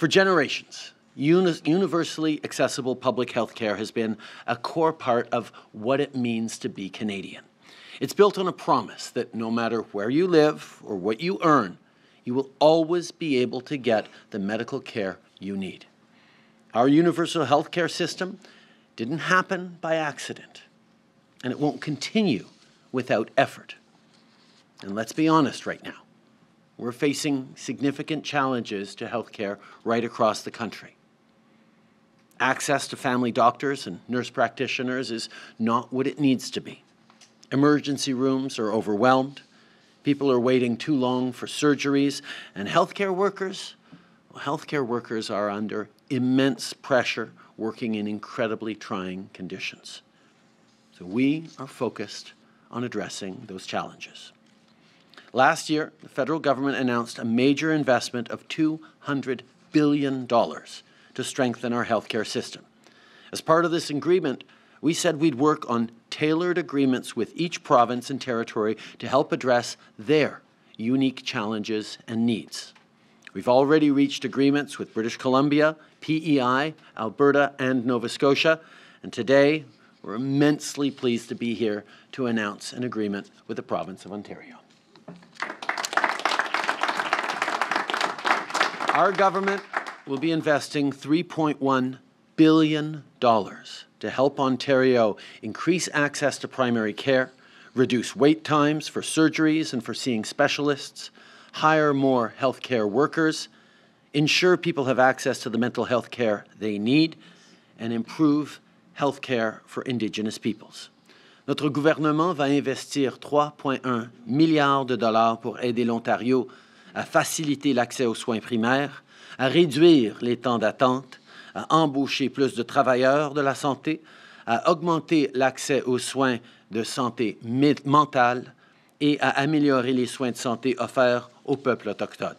For generations, uni universally accessible public health care has been a core part of what it means to be Canadian. It's built on a promise that no matter where you live or what you earn, you will always be able to get the medical care you need. Our universal health care system didn't happen by accident, and it won't continue without effort. And let's be honest right now we're facing significant challenges to health care right across the country. Access to family doctors and nurse practitioners is not what it needs to be. Emergency rooms are overwhelmed. People are waiting too long for surgeries. And healthcare workers, well, healthcare workers are under immense pressure working in incredibly trying conditions. So we are focused on addressing those challenges. Last year, the federal government announced a major investment of $200 billion to strengthen our healthcare system. As part of this agreement, we said we'd work on tailored agreements with each province and territory to help address their unique challenges and needs. We've already reached agreements with British Columbia, PEI, Alberta, and Nova Scotia, and today we're immensely pleased to be here to announce an agreement with the province of Ontario. Our government will be investing $3.1 billion to help Ontario increase access to primary care, reduce wait times for surgeries and for seeing specialists, hire more healthcare workers, ensure people have access to the mental health care they need, and improve health care for Indigenous peoples. Notre gouvernement va investir 3.1 milliards de dollars pour aider l'Ontario à faciliter l'accès aux soins primaires, à réduire les temps d'attente, à embaucher plus de travailleurs de la santé, à augmenter l'accès aux soins de santé mentale et à améliorer les soins de santé offerts aux peuples autochtones.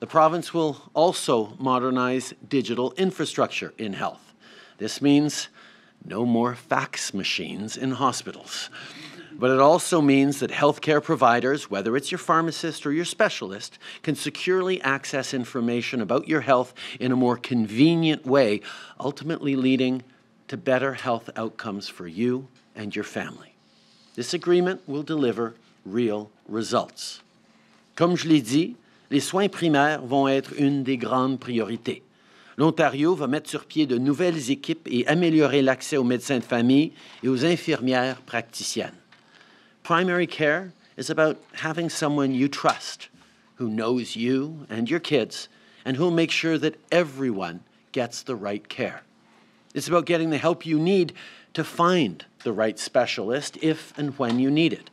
The province will also modernize digital infrastructure in health. This means no more fax machines in hospitals. But it also means that healthcare providers, whether it's your pharmacist or your specialist, can securely access information about your health in a more convenient way, ultimately leading to better health outcomes for you and your family. This agreement will deliver real results. Comme je l'ai dit, les soins primaires vont être une des grandes priorités. L'Ontario va mettre sur pied de nouvelles équipes et améliorer l'accès aux médecins de famille et aux infirmières praticiennes. Primary care is about having someone you trust who knows you and your kids and who'll make sure that everyone gets the right care. It's about getting the help you need to find the right specialist if and when you need it.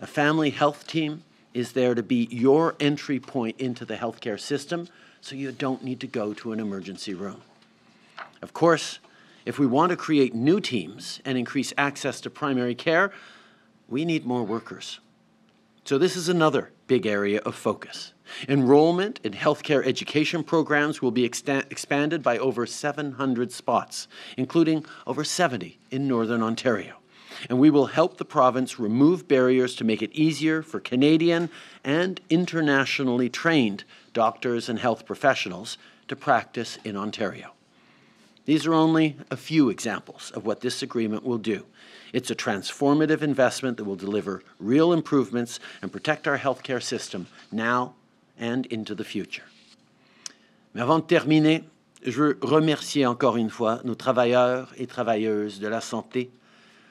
A family health team is there to be your entry point into the healthcare system so you don't need to go to an emergency room. Of course, if we want to create new teams and increase access to primary care, we need more workers. So, this is another big area of focus. Enrollment in healthcare education programs will be expanded by over 700 spots, including over 70 in Northern Ontario. And we will help the province remove barriers to make it easier for Canadian and internationally trained doctors and health professionals to practice in Ontario. These are only a few examples of what this agreement will do. It's a transformative investment that will deliver real improvements and protect our healthcare system now and into the future. Mais avant de terminer, je veux remercier encore une fois nos travailleurs et travailleuses de la santé,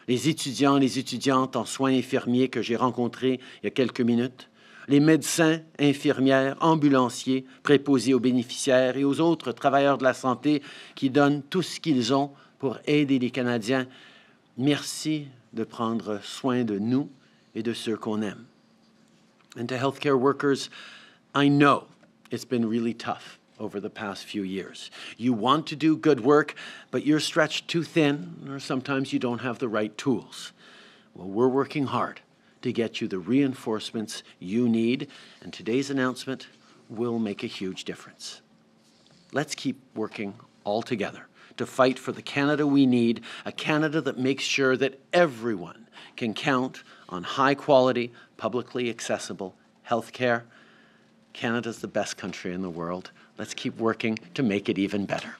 les étudiants et les étudiantes en soins infirmiers que j'ai rencontrés il y a quelques minutes, les médecins, infirmières, ambulanciers, préposés aux bénéficiaires et aux autres travailleurs de la santé qui donnent tout ce qu'ils ont pour aider les Canadiens. Merci de prendre soin de nous et de ceux qu'on aime. And to healthcare workers, I know it's been really tough over the past few years. You want to do good work, but you're stretched too thin, or sometimes you don't have the right tools. Well, we're working hard to get you the reinforcements you need, and today's announcement will make a huge difference. Let's keep working all together to fight for the Canada we need, a Canada that makes sure that everyone can count on high quality, publicly accessible health care. Canada's the best country in the world. Let's keep working to make it even better.